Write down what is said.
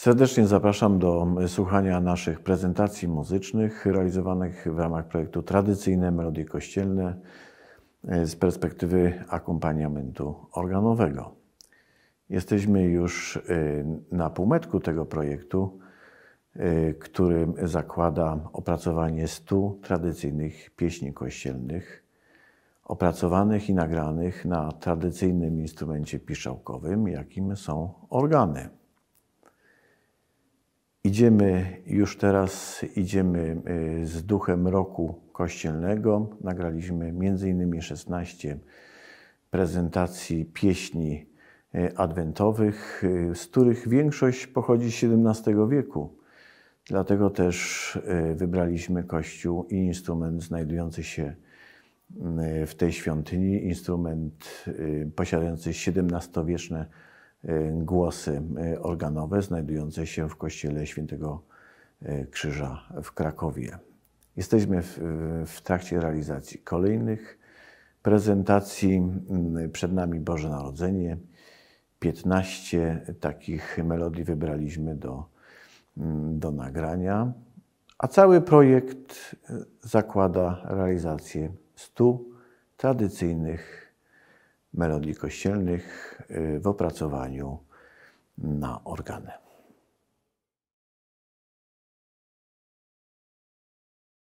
Serdecznie zapraszam do e, słuchania naszych prezentacji muzycznych realizowanych w ramach projektu Tradycyjne Melodie Kościelne e, z perspektywy akompaniamentu organowego. Jesteśmy już e, na półmetku tego projektu, który zakłada opracowanie 100 tradycyjnych pieśni kościelnych, opracowanych i nagranych na tradycyjnym instrumencie piszałkowym, jakim są organy. Idziemy już teraz, idziemy y, z duchem roku kościelnego. Nagraliśmy m.in. 16 prezentacji pieśni y, adwentowych, y, z których większość pochodzi z XVII wieku. Dlatego też wybraliśmy Kościół i instrument znajdujący się w tej świątyni, instrument posiadający XVII-wieczne Y, głosy y, organowe znajdujące się w kościele Świętego y, Krzyża w Krakowie. Jesteśmy w, w trakcie realizacji kolejnych prezentacji. Mm, przed nami Boże Narodzenie. 15 takich melodii wybraliśmy do, mm, do nagrania, a cały projekt zakłada realizację 100 tradycyjnych melodii kościelnych y, w opracowaniu na organę.